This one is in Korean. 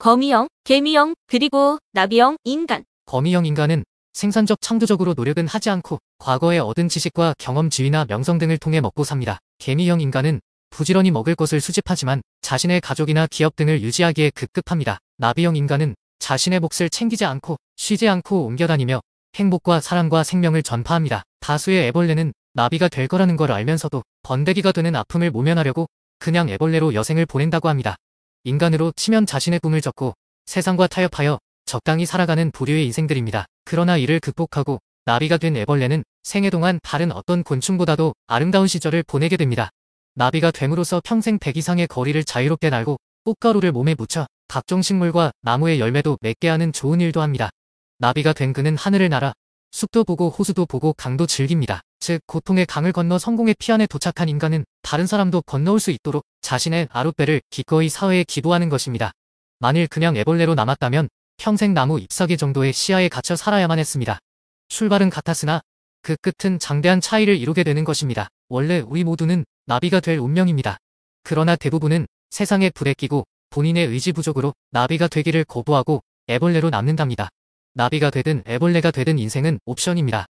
거미형, 개미형, 그리고 나비형 인간. 거미형 인간은 생산적 창조적으로 노력은 하지 않고 과거에 얻은 지식과 경험 지위나 명성 등을 통해 먹고 삽니다. 개미형 인간은 부지런히 먹을 것을 수집하지만 자신의 가족이나 기업 등을 유지하기에 급급합니다. 나비형 인간은 자신의 몫을 챙기지 않고 쉬지 않고 옮겨다니며 행복과 사랑과 생명을 전파합니다. 다수의 애벌레는 나비가 될 거라는 걸 알면서도 번데기가 되는 아픔을 모면하려고 그냥 애벌레로 여생을 보낸다고 합니다. 인간으로 치면 자신의 꿈을 접고 세상과 타협하여 적당히 살아가는 부류의 인생들입니다. 그러나 이를 극복하고 나비가 된 애벌레는 생애 동안 다른 어떤 곤충보다도 아름다운 시절을 보내게 됩니다. 나비가 됨으로써 평생 100 이상의 거리를 자유롭게 날고 꽃가루를 몸에 묻혀 각종 식물과 나무의 열매도 맺게 하는 좋은 일도 합니다. 나비가 된 그는 하늘을 날아 숲도 보고 호수도 보고 강도 즐깁니다. 즉 고통의 강을 건너 성공의 피안에 도착한 인간은 다른 사람도 건너올 수 있도록 자신의 아룻배를 기꺼이 사회에 기부하는 것입니다. 만일 그냥 애벌레로 남았다면 평생 나무 잎사귀 정도의 시야에 갇혀 살아야만 했습니다. 출발은 같았으나 그 끝은 장대한 차이를 이루게 되는 것입니다. 원래 우리 모두는 나비가 될 운명입니다. 그러나 대부분은 세상에 불에 끼고 본인의 의지 부족으로 나비가 되기를 거부하고 애벌레로 남는답니다. 나비가 되든 애벌레가 되든 인생은 옵션입니다.